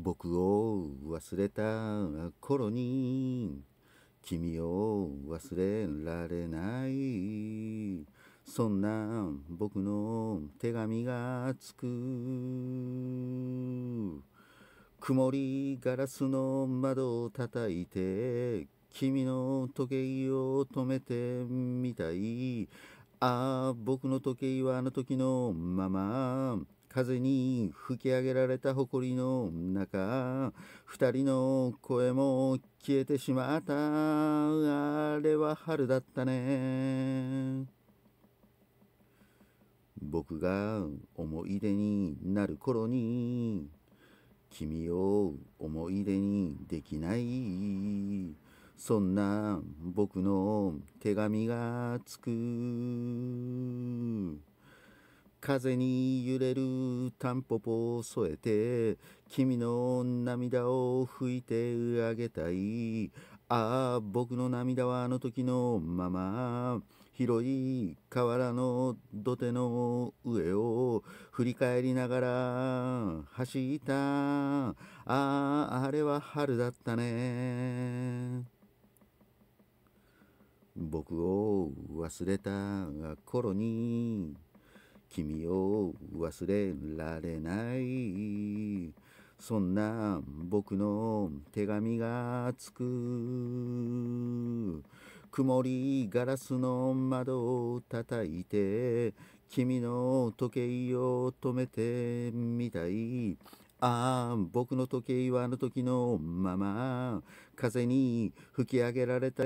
僕を忘れた頃に君を忘れられないそんな僕の手紙がつく曇りガラスの窓を叩いて君の時計を止めてみたいああ僕の時計はあの時のまま風に吹き上げられた埃の中二人の声も消えてしまったあれは春だったね僕が思い出になる頃に君を思い出にできないそんな僕の手紙がつく風に揺れるタンポポを添えて君の涙を拭いてあげたいああ僕の涙はあの時のまま広い河原の土手の上を振り返りながら走ったあああれは春だったね僕を忘れた頃に君を忘れられないそんな僕の手紙がつく曇りガラスの窓を叩いて君の時計を止めてみたいああ僕の時計はあの時のまま風に吹き上げられた